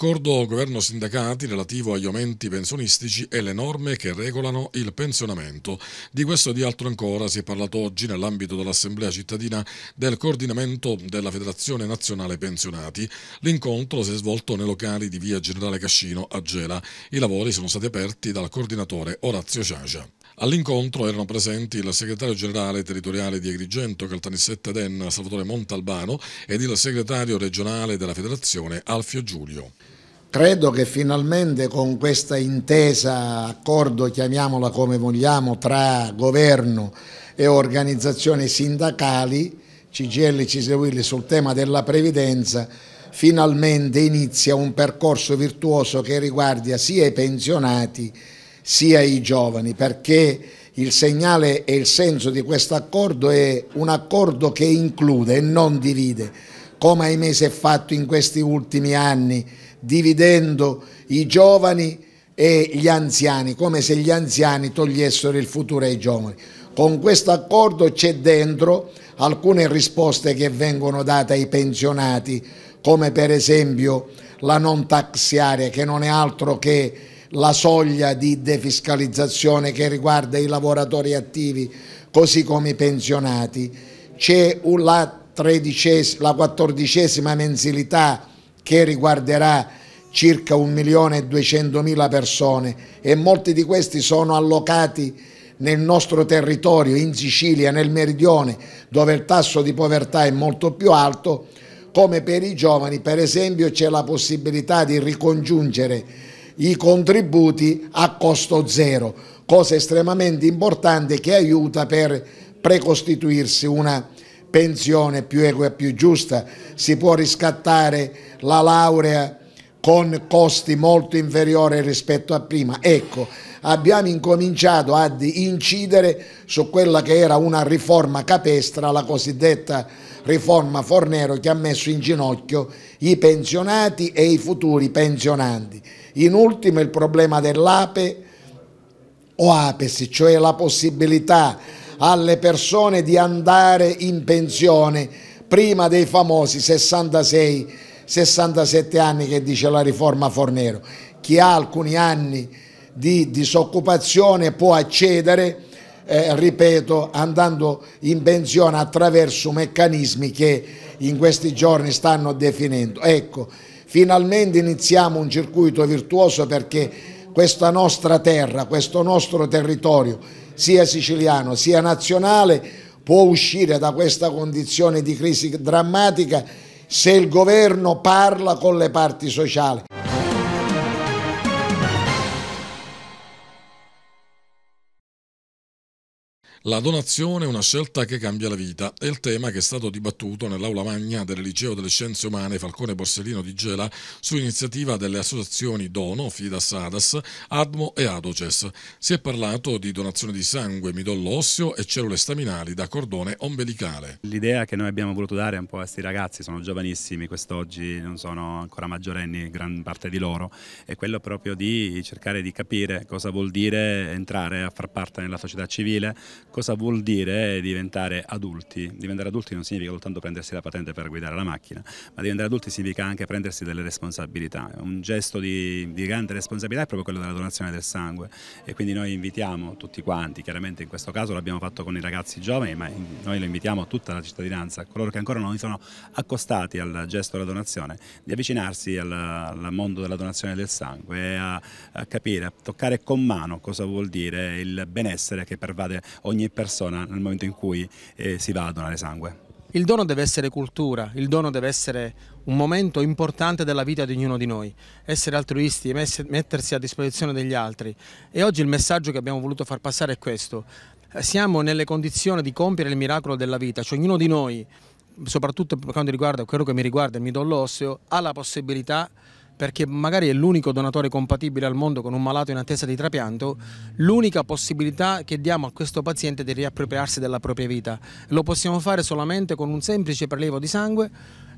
L'accordo governo-sindacati relativo agli aumenti pensionistici e le norme che regolano il pensionamento. Di questo e di altro ancora si è parlato oggi nell'ambito dell'Assemblea cittadina del coordinamento della Federazione Nazionale Pensionati. L'incontro si è svolto nei locali di via Generale Cascino a Gela. I lavori sono stati aperti dal coordinatore Orazio Ciacia. All'incontro erano presenti il segretario generale territoriale di Agrigento, Caltanissetta Denna, Salvatore Montalbano ed il segretario regionale della federazione Alfio Giulio. Credo che finalmente con questa intesa, accordo, chiamiamola come vogliamo, tra governo e organizzazioni sindacali, CGL e Cisewilli sul tema della previdenza, finalmente inizia un percorso virtuoso che riguarda sia i pensionati sia i giovani, perché il segnale e il senso di questo accordo è un accordo che include e non divide, come ahimè si è fatto in questi ultimi anni, dividendo i giovani e gli anziani, come se gli anziani togliessero il futuro ai giovani. Con questo accordo c'è dentro alcune risposte che vengono date ai pensionati, come per esempio la non taxiaria, che non è altro che la soglia di defiscalizzazione che riguarda i lavoratori attivi così come i pensionati, c'è la, la quattordicesima mensilità che riguarderà circa 1.200.000 persone e molti di questi sono allocati nel nostro territorio, in Sicilia, nel meridione, dove il tasso di povertà è molto più alto, come per i giovani, per esempio, c'è la possibilità di ricongiungere i contributi a costo zero, cosa estremamente importante che aiuta per precostituirsi una pensione più equa e più giusta. Si può riscattare la laurea con costi molto inferiori rispetto a prima. Ecco, abbiamo incominciato ad incidere su quella che era una riforma capestra, la cosiddetta riforma Fornero che ha messo in ginocchio i pensionati e i futuri pensionanti. In ultimo il problema dell'APE o APES, cioè la possibilità alle persone di andare in pensione prima dei famosi 66 67 anni che dice la riforma Fornero. Chi ha alcuni anni di disoccupazione può accedere, eh, ripeto, andando in pensione attraverso meccanismi che in questi giorni stanno definendo. Ecco, finalmente iniziamo un circuito virtuoso perché questa nostra terra, questo nostro territorio, sia siciliano sia nazionale, può uscire da questa condizione di crisi drammatica se il governo parla con le parti sociali. La donazione è una scelta che cambia la vita è il tema che è stato dibattuto nell'aula magna del Liceo delle Scienze Umane Falcone Borsellino di Gela su iniziativa delle associazioni Dono, Fidas Adas, Admo e Adoces. Si è parlato di donazione di sangue, midollo osseo e cellule staminali da cordone ombelicale. L'idea che noi abbiamo voluto dare un po' a questi ragazzi, sono giovanissimi, quest'oggi non sono ancora maggiorenni gran parte di loro, è quello proprio di cercare di capire cosa vuol dire entrare a far parte della società civile, cosa vuol dire diventare adulti. Diventare adulti non significa soltanto prendersi la patente per guidare la macchina, ma diventare adulti significa anche prendersi delle responsabilità. Un gesto di, di grande responsabilità è proprio quello della donazione del sangue e quindi noi invitiamo tutti quanti, chiaramente in questo caso l'abbiamo fatto con i ragazzi giovani, ma noi lo invitiamo a tutta la cittadinanza, a coloro che ancora non sono accostati al gesto della donazione, di avvicinarsi al, al mondo della donazione del sangue, a, a capire, a toccare con mano cosa vuol dire il benessere che pervade ogni ogni persona nel momento in cui eh, si va a donare sangue. Il dono deve essere cultura, il dono deve essere un momento importante della vita di ognuno di noi, essere altruisti, mettersi a disposizione degli altri e oggi il messaggio che abbiamo voluto far passare è questo, siamo nelle condizioni di compiere il miracolo della vita, cioè ognuno di noi, soprattutto per quanto riguarda quello che mi riguarda il midollo osseo, ha la possibilità di perché magari è l'unico donatore compatibile al mondo con un malato in attesa di trapianto, l'unica possibilità che diamo a questo paziente di riappropriarsi della propria vita. Lo possiamo fare solamente con un semplice prelievo di sangue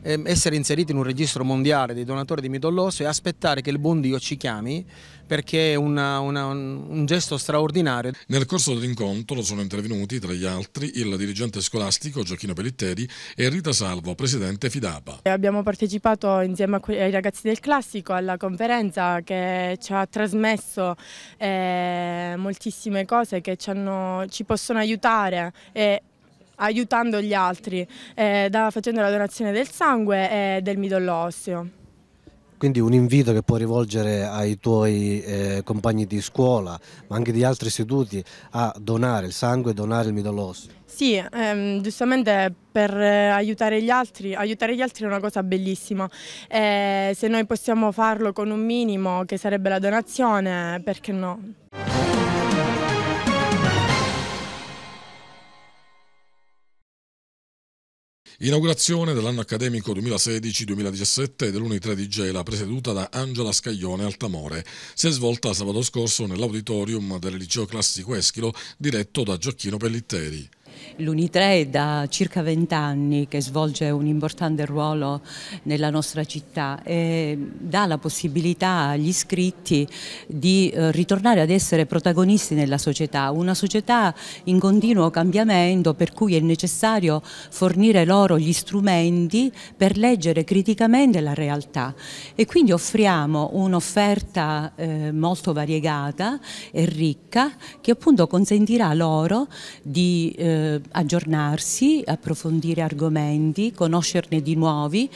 Ehm, essere inseriti in un registro mondiale dei donatori di midollo osseo e aspettare che il buon Dio ci chiami perché è una, una, un gesto straordinario. Nel corso dell'incontro sono intervenuti tra gli altri il dirigente scolastico Gioacchino Pellitteri e Rita Salvo, presidente Fidapa. Abbiamo partecipato insieme ai ragazzi del classico alla conferenza che ci ha trasmesso eh, moltissime cose che ci, hanno, ci possono aiutare e aiutando gli altri, eh, da, facendo la donazione del sangue e del midollo osseo. Quindi un invito che puoi rivolgere ai tuoi eh, compagni di scuola, ma anche di altri istituti, a donare il sangue e donare il midollo osseo. Sì, ehm, giustamente per eh, aiutare gli altri, aiutare gli altri è una cosa bellissima. Eh, se noi possiamo farlo con un minimo, che sarebbe la donazione, perché no? Inaugurazione dell'anno accademico 2016-2017 dell'Uni3 di Gela, presieduta da Angela Scaglione Altamore. Si è svolta sabato scorso nell'auditorium del liceo classico Eschilo, diretto da Gioacchino Pellitteri luni L'Unitre da circa vent'anni che svolge un importante ruolo nella nostra città e dà la possibilità agli iscritti di eh, ritornare ad essere protagonisti nella società, una società in continuo cambiamento per cui è necessario fornire loro gli strumenti per leggere criticamente la realtà e quindi offriamo un'offerta eh, molto variegata e ricca che appunto consentirà loro di eh, eh, aggiornarsi, approfondire argomenti, conoscerne di nuovi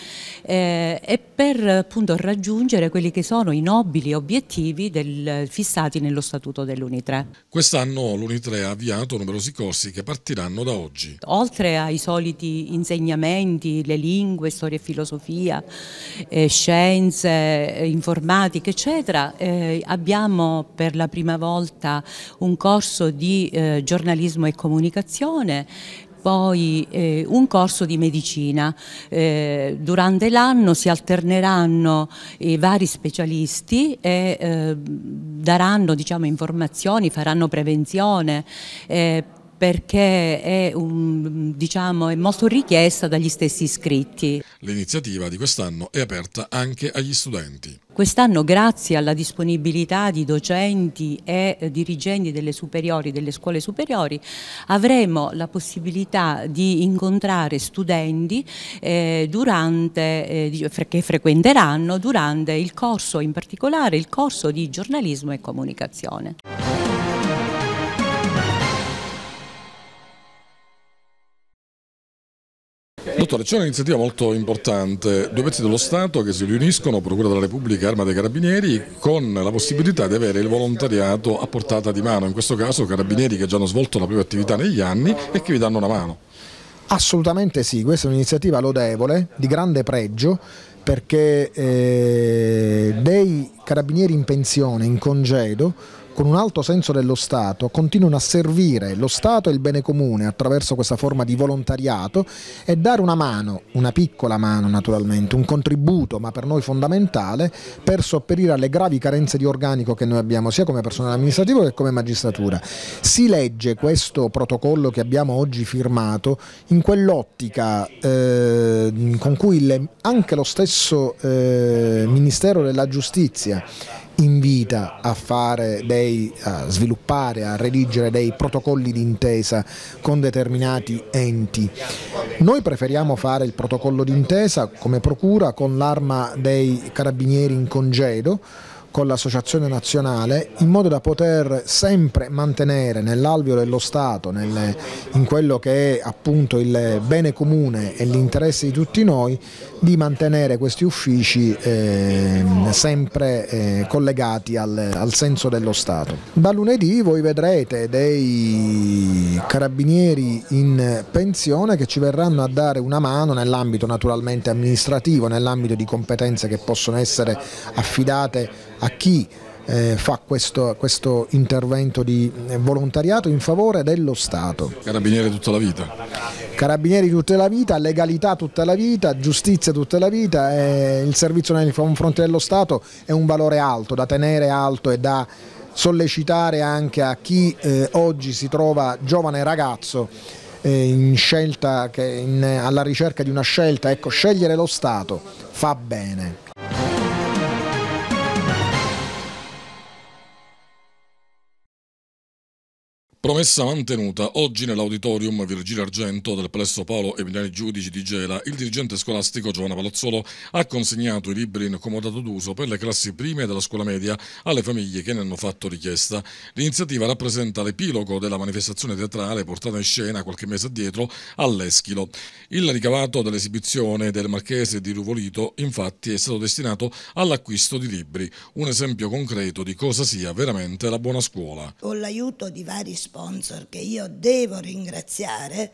eh, e per appunto raggiungere quelli che sono i nobili obiettivi del, fissati nello Statuto dell'Unitre. Quest'anno l'Unitre ha avviato numerosi corsi che partiranno da oggi. Oltre ai soliti insegnamenti, le lingue, storia e filosofia, eh, scienze, eh, informatica, eccetera, eh, abbiamo per la prima volta un corso di eh, giornalismo e comunicazione nutrizione poi eh, un corso di medicina. Eh, durante l'anno si alterneranno i eh, vari specialisti e eh, daranno diciamo, informazioni, faranno prevenzione eh, perché è, un, diciamo, è molto richiesta dagli stessi iscritti. L'iniziativa di quest'anno è aperta anche agli studenti. Quest'anno grazie alla disponibilità di docenti e dirigenti delle superiori, delle scuole superiori, avremo la possibilità di incontrare studenti eh, durante, eh, che frequenteranno durante il corso, in particolare il corso di giornalismo e comunicazione. Dottore, c'è un'iniziativa molto importante, due pezzi dello Stato che si riuniscono, Procura della Repubblica, e Arma dei Carabinieri, con la possibilità di avere il volontariato a portata di mano, in questo caso Carabinieri che già hanno svolto la propria attività negli anni e che vi danno una mano. Assolutamente sì, questa è un'iniziativa lodevole, di grande pregio, perché eh, dei carabinieri in pensione, in congedo, con un alto senso dello Stato, continuano a servire lo Stato e il bene comune attraverso questa forma di volontariato e dare una mano, una piccola mano naturalmente, un contributo ma per noi fondamentale per sopperire alle gravi carenze di organico che noi abbiamo sia come personale amministrativo che come magistratura. Si legge questo protocollo che abbiamo oggi firmato in quell'ottica eh, con cui le, anche lo stesso eh, Ministero della Giustizia invita a, dei, a sviluppare, a redigere dei protocolli d'intesa con determinati enti. Noi preferiamo fare il protocollo d'intesa come procura con l'arma dei carabinieri in congedo con l'associazione nazionale in modo da poter sempre mantenere nell'alveo dello Stato, nel, in quello che è appunto il bene comune e l'interesse di tutti noi, di mantenere questi uffici eh, sempre eh, collegati al, al senso dello Stato. Da lunedì voi vedrete dei carabinieri in pensione che ci verranno a dare una mano nell'ambito naturalmente amministrativo, nell'ambito di competenze che possono essere affidate a chi eh, fa questo, questo, intervento di eh, volontariato in favore dello Stato. Carabinieri tutta la vita. Carabinieri tutta la vita, legalità tutta la vita, giustizia tutta la vita, eh, il servizio nei confronti dello Stato è un valore alto, da tenere alto e da sollecitare anche a chi eh, oggi si trova giovane ragazzo eh, in scelta, in, alla ricerca di una scelta, ecco scegliere lo Stato fa bene. Promessa mantenuta, oggi nell'auditorium Virgilio Argento del Plesso Paolo Emiliani Giudici di Gela, il dirigente scolastico Giovanna Palazzolo ha consegnato i libri in comodato d'uso per le classi prime della scuola media alle famiglie che ne hanno fatto richiesta. L'iniziativa rappresenta l'epilogo della manifestazione teatrale portata in scena qualche mese addietro all'Eschilo. Il ricavato dell'esibizione del Marchese di Ruvolito infatti è stato destinato all'acquisto di libri, un esempio concreto di cosa sia veramente la buona scuola. Con l'aiuto di vari sponsor che io devo ringraziare,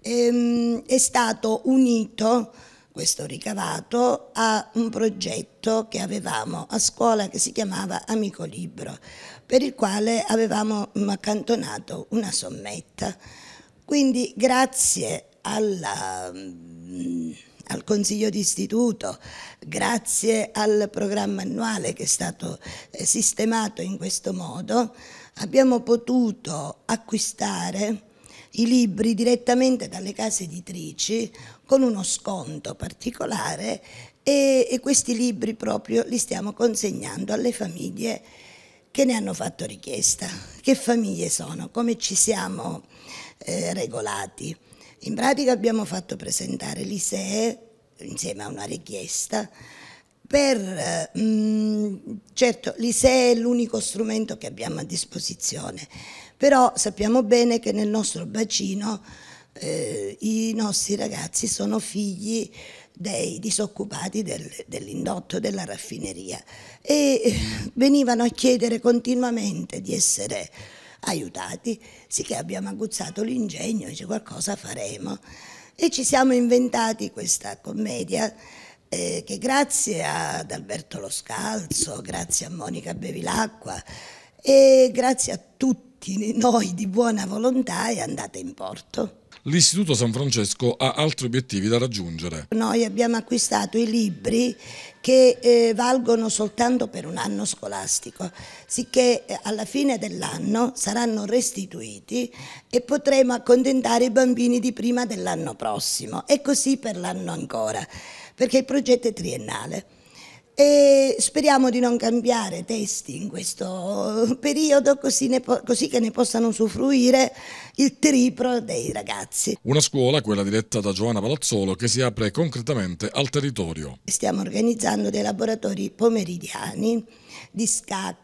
ehm, è stato unito questo ricavato a un progetto che avevamo a scuola che si chiamava Amico Libro, per il quale avevamo accantonato una sommetta. Quindi grazie alla, al Consiglio d'Istituto, grazie al programma annuale che è stato eh, sistemato in questo modo, abbiamo potuto acquistare i libri direttamente dalle case editrici con uno sconto particolare e, e questi libri proprio li stiamo consegnando alle famiglie che ne hanno fatto richiesta. Che famiglie sono? Come ci siamo eh, regolati? In pratica abbiamo fatto presentare l'ISEE insieme a una richiesta per, mh, eh, mm, certo l'ISEE è l'unico strumento che abbiamo a disposizione, però sappiamo bene che nel nostro bacino eh, i nostri ragazzi sono figli dei disoccupati del, dell'indotto, della raffineria e venivano a chiedere continuamente di essere aiutati, sicché abbiamo aguzzato l'ingegno, dice qualcosa faremo e ci siamo inventati questa commedia eh, che grazie ad Alberto Lo Scalzo, grazie a Monica Bevilacqua e grazie a tutti noi di buona volontà è andata in porto. L'Istituto San Francesco ha altri obiettivi da raggiungere. Noi abbiamo acquistato i libri che eh, valgono soltanto per un anno scolastico, sicché eh, alla fine dell'anno saranno restituiti e potremo accontentare i bambini di prima dell'anno prossimo e così per l'anno ancora perché il progetto è triennale. E speriamo di non cambiare testi in questo periodo così, ne così che ne possano usufruire il triplo dei ragazzi. Una scuola, quella diretta da Giovanna Palazzolo, che si apre concretamente al territorio. Stiamo organizzando dei laboratori pomeridiani di scacchi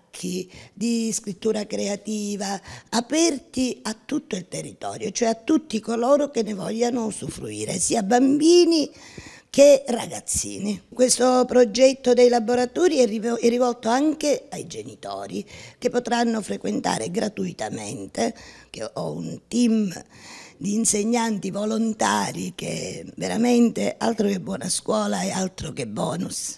di scrittura creativa, aperti a tutto il territorio, cioè a tutti coloro che ne vogliano usufruire, sia bambini che ragazzini. Questo progetto dei laboratori è rivolto anche ai genitori che potranno frequentare gratuitamente, che ho un team di insegnanti volontari che veramente altro che buona scuola e altro che bonus.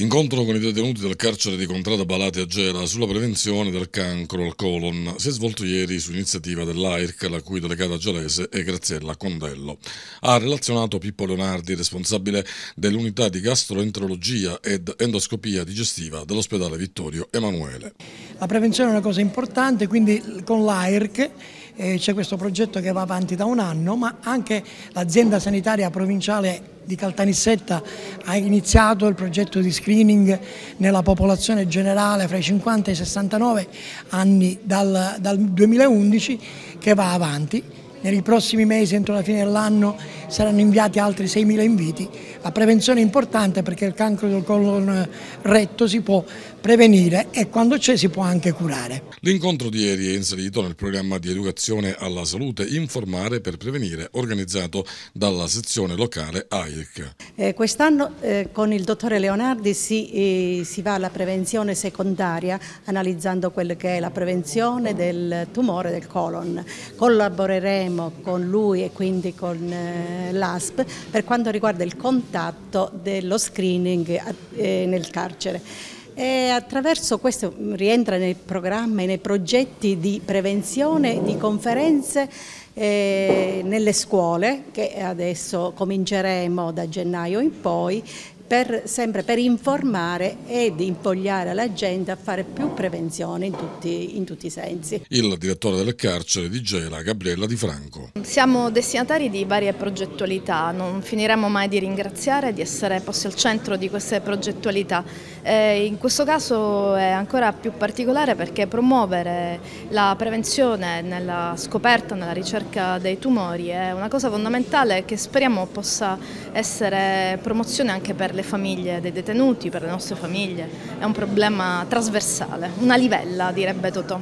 Incontro con i detenuti del carcere di Contrada Balati a Gela sulla prevenzione del cancro al colon si è svolto ieri su iniziativa dell'AIRC, la cui delegata gelese è Graziella Condello. Ha relazionato Pippo Leonardi, responsabile dell'unità di gastroenterologia ed endoscopia digestiva dell'ospedale Vittorio Emanuele. La prevenzione è una cosa importante, quindi con l'AIRC eh, c'è questo progetto che va avanti da un anno, ma anche l'azienda sanitaria provinciale di Caltanissetta ha iniziato il progetto di screening nella popolazione generale fra i 50 e i 69 anni dal, dal 2011 che va avanti. Nei prossimi mesi, entro la fine dell'anno, saranno inviati altri 6.000 inviti. La prevenzione è importante perché il cancro del colon retto si può prevenire e quando c'è si può anche curare. L'incontro di ieri è inserito nel programma di educazione alla salute Informare per prevenire organizzato dalla sezione locale AIC. Eh, Quest'anno eh, con il dottore Leonardi si, eh, si, va alla prevenzione secondaria analizzando quello che è la prevenzione del tumore del colon. Collaboreremo con lui e quindi con eh, l'ASP per quanto riguarda il contatto dello screening eh, nel carcere. E attraverso questo rientra nei programmi, nei progetti di prevenzione, di conferenze eh, nelle scuole che adesso cominceremo da gennaio in poi per, sempre per informare ed impogliare la gente a fare più prevenzione in tutti, in tutti i sensi. Il direttore delle carcere di Gela, Gabriella Di Franco. Siamo destinatari di varie progettualità, non finiremo mai di ringraziare di essere posti al centro di queste progettualità. Eh, in questo caso è ancora più particolare perché promuovere la prevenzione nella scoperta, nella ricerca dei tumori è una cosa fondamentale che speriamo possa essere promozione anche per le famiglie dei detenuti, per le nostre famiglie, è un problema trasversale, una livella direbbe Totò.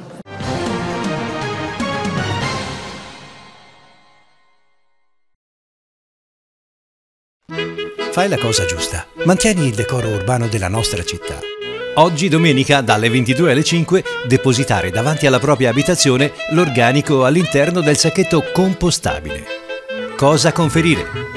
Fai la cosa giusta, mantieni il decoro urbano della nostra città. Oggi domenica dalle 22 alle 5 depositare davanti alla propria abitazione l'organico all'interno del sacchetto compostabile. Cosa conferire?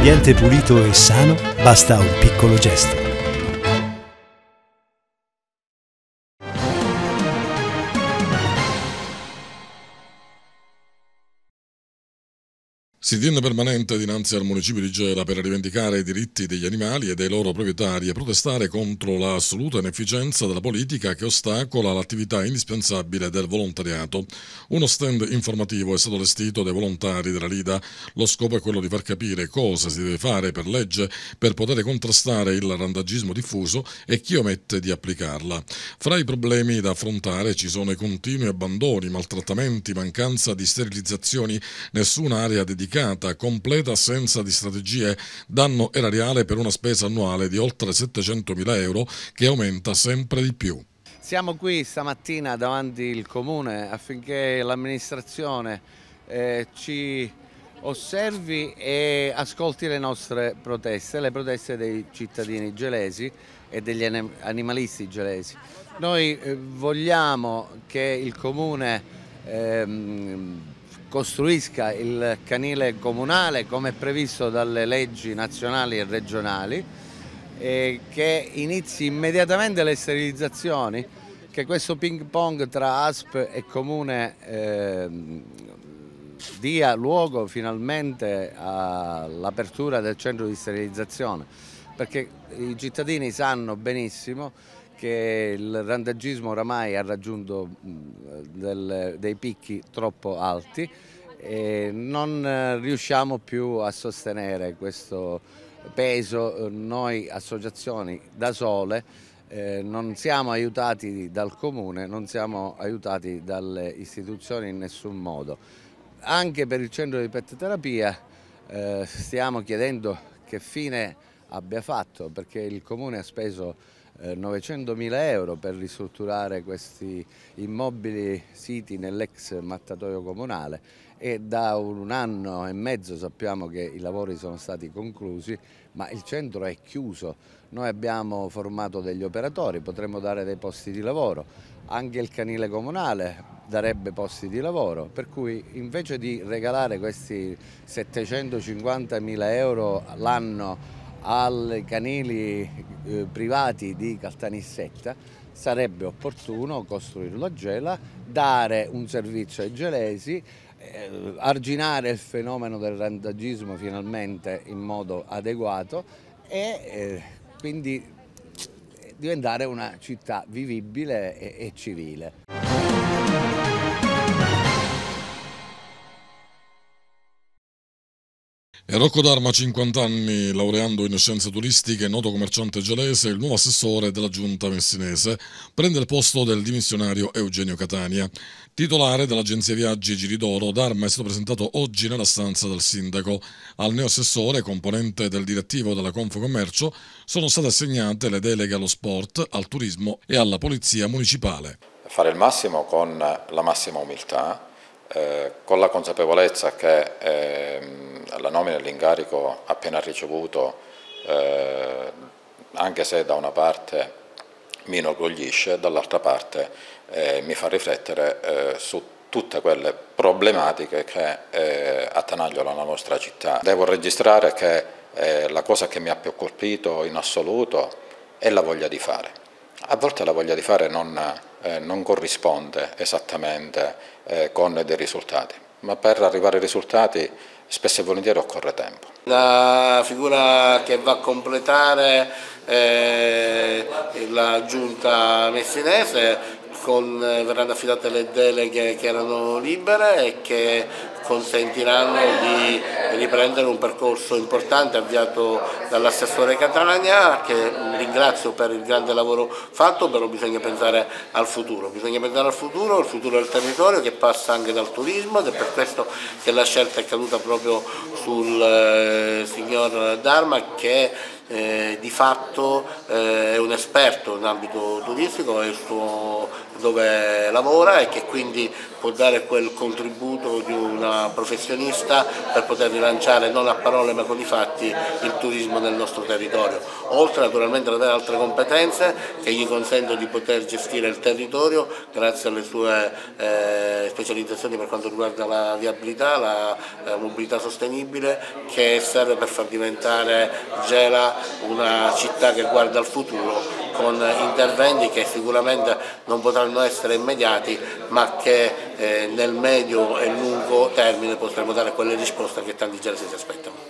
ambiente pulito e sano basta un piccolo gesto Si tiene permanente dinanzi al municipio di Gela per rivendicare i diritti degli animali e dei loro proprietari e protestare contro l'assoluta inefficienza della politica che ostacola l'attività indispensabile del volontariato. Uno stand informativo è stato allestito dai volontari della Lida. Lo scopo è quello di far capire cosa si deve fare per legge per poter contrastare il randagismo diffuso e chi omette di applicarla. Fra i problemi da affrontare ci sono i continui abbandoni, maltrattamenti, mancanza di sterilizzazioni, nessun'area dedicata complicata, completa assenza di strategie danno erariale per una spesa annuale di oltre 700 mila euro che aumenta sempre di più. Siamo qui stamattina davanti il comune affinché l'amministrazione eh, ci osservi e ascolti le nostre proteste, le proteste dei cittadini gelesi e degli animalisti gelesi. Noi eh, vogliamo che il comune ehm, costruisca il canile comunale come previsto dalle leggi nazionali e regionali e che inizi immediatamente le sterilizzazioni, che questo ping pong tra ASP e Comune eh, dia luogo finalmente all'apertura del centro di sterilizzazione, perché i cittadini sanno benissimo che il randagismo oramai ha raggiunto del, dei picchi troppo alti e non eh, riusciamo più a sostenere questo peso, noi associazioni da sole eh, non siamo aiutati dal comune, non siamo aiutati dalle istituzioni in nessun modo. Anche per il centro di petterapia eh, stiamo chiedendo che fine abbia fatto perché il comune ha speso 900.000 eh, euro per ristrutturare questi immobili siti nell'ex mattatoio comunale e da un anno e mezzo sappiamo che i lavori sono stati conclusi ma il centro è chiuso, noi abbiamo formato degli operatori, potremmo dare dei posti di lavoro, anche il canile comunale darebbe posti di lavoro, per cui invece di regalare questi 750.000 euro l'anno ai canili eh, privati di Caltanissetta sarebbe opportuno costruire la gela, dare un servizio ai gelesi, eh, arginare il fenomeno del randagismo finalmente in modo adeguato e eh, quindi eh, diventare una città vivibile e, e civile. E Rocco D'Arma, 50 anni, laureando in scienze turistiche, noto commerciante gelese, il nuovo assessore della giunta messinese, prende il posto del dimissionario Eugenio Catania. Titolare dell'agenzia Viaggi Giridoro, D'Arma è stato presentato oggi nella stanza del sindaco. Al neoassessore, componente del direttivo della Confcommercio, sono state assegnate le deleghe allo sport, al turismo e alla polizia municipale. Fare il massimo con la massima umiltà, eh, con la consapevolezza che ehm, la nomina e l'incarico appena ricevuto, eh, anche se da una parte mi inorgoglisce, dall'altra parte eh, mi fa riflettere eh, su tutte quelle problematiche che eh, attanagliano la nostra città. Devo registrare che la cosa che mi ha più colpito in assoluto è la voglia di fare. A volte la voglia di fare non eh, non corrisponde esattamente eh, con dei risultati, ma per arrivare ai risultati spesso e volentieri occorre tempo. La figura che va a completare eh, la giunta messinese con, eh, verranno affidate le deleghe che erano libere e che consentiranno di riprendere un percorso importante avviato dall'assessore Catalagna che ringrazio per il grande lavoro fatto, però bisogna pensare al futuro, bisogna pensare al futuro, al futuro del territorio che passa anche dal turismo ed è per questo che la scelta è caduta proprio sul eh, signor Dharma che eh, di fatto eh, è un esperto in ambito turistico, è il suo dove lavora e che quindi può dare quel contributo di una professionista per poter rilanciare non a parole ma con i fatti il turismo nel nostro territorio, oltre naturalmente ad avere altre competenze che gli consentono di poter gestire il territorio grazie alle sue eh, specializzazioni per quanto riguarda la viabilità, la eh, mobilità sostenibile che serve per far diventare Gela una città che guarda al futuro con interventi che sicuramente non potranno essere immediati ma che eh, nel medio e lungo termine potremo dare quelle risposte che tanti già si aspettano.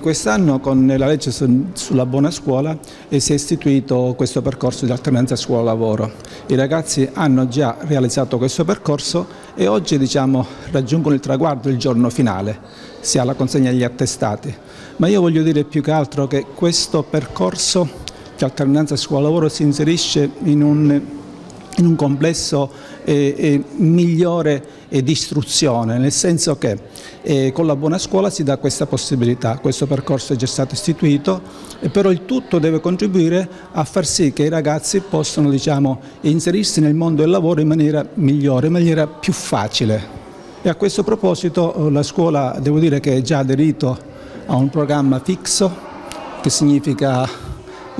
Quest'anno con la legge sulla buona scuola eh, si è istituito questo percorso di alternanza scuola-lavoro. I ragazzi hanno già realizzato questo percorso e oggi diciamo, raggiungono il traguardo, il giorno finale, sia la consegna degli attestati. Ma io voglio dire più che altro che questo percorso di alternanza scuola-lavoro si inserisce in un in un complesso eh, eh, migliore eh, di istruzione, nel senso che eh, con la buona scuola si dà questa possibilità, questo percorso è già stato istituito, però il tutto deve contribuire a far sì che i ragazzi possano diciamo, inserirsi nel mondo del lavoro in maniera migliore, in maniera più facile. E a questo proposito eh, la scuola devo dire che è già aderito a un programma fisso che significa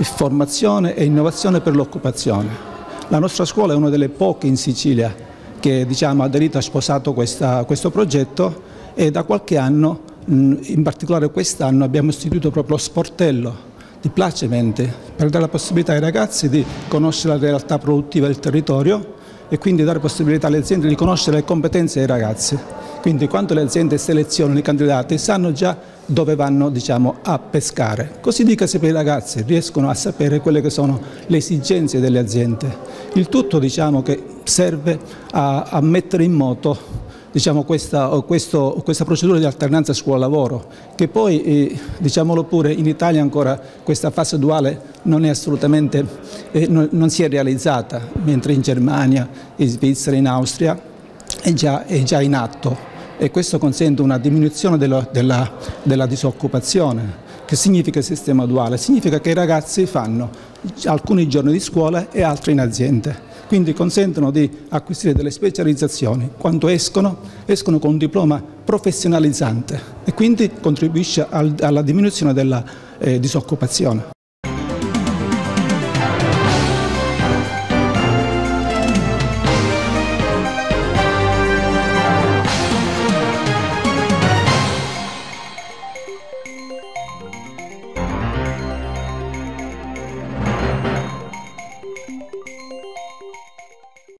formazione e innovazione per l'occupazione. La nostra scuola è una delle poche in Sicilia che diciamo, ha aderito, ha sposato questa, questo progetto e da qualche anno, in particolare quest'anno, abbiamo istituito proprio lo sportello di placement per dare la possibilità ai ragazzi di conoscere la realtà produttiva del territorio e quindi dare possibilità alle aziende di conoscere le competenze dei ragazzi. Quindi quando le aziende selezionano i candidati sanno già dove vanno diciamo, a pescare. Così dicasi per i ragazzi, riescono a sapere quelle che sono le esigenze delle aziende. Il tutto diciamo, che serve a, a mettere in moto Diciamo questa, questo, questa, procedura di alternanza scuola-lavoro, che poi, eh, diciamolo pure, in Italia ancora questa fase duale non, eh, non, non si è realizzata, mentre in Germania, in Svizzera, in Austria è già, è già in atto e questo consente una diminuzione della, della, della disoccupazione. Che significa sistema duale? Significa che i ragazzi fanno alcuni giorni di scuola e altri in azienda quindi consentono di acquisire delle specializzazioni. Quando escono, escono con un diploma professionalizzante e quindi contribuisce al, alla diminuzione della eh, disoccupazione.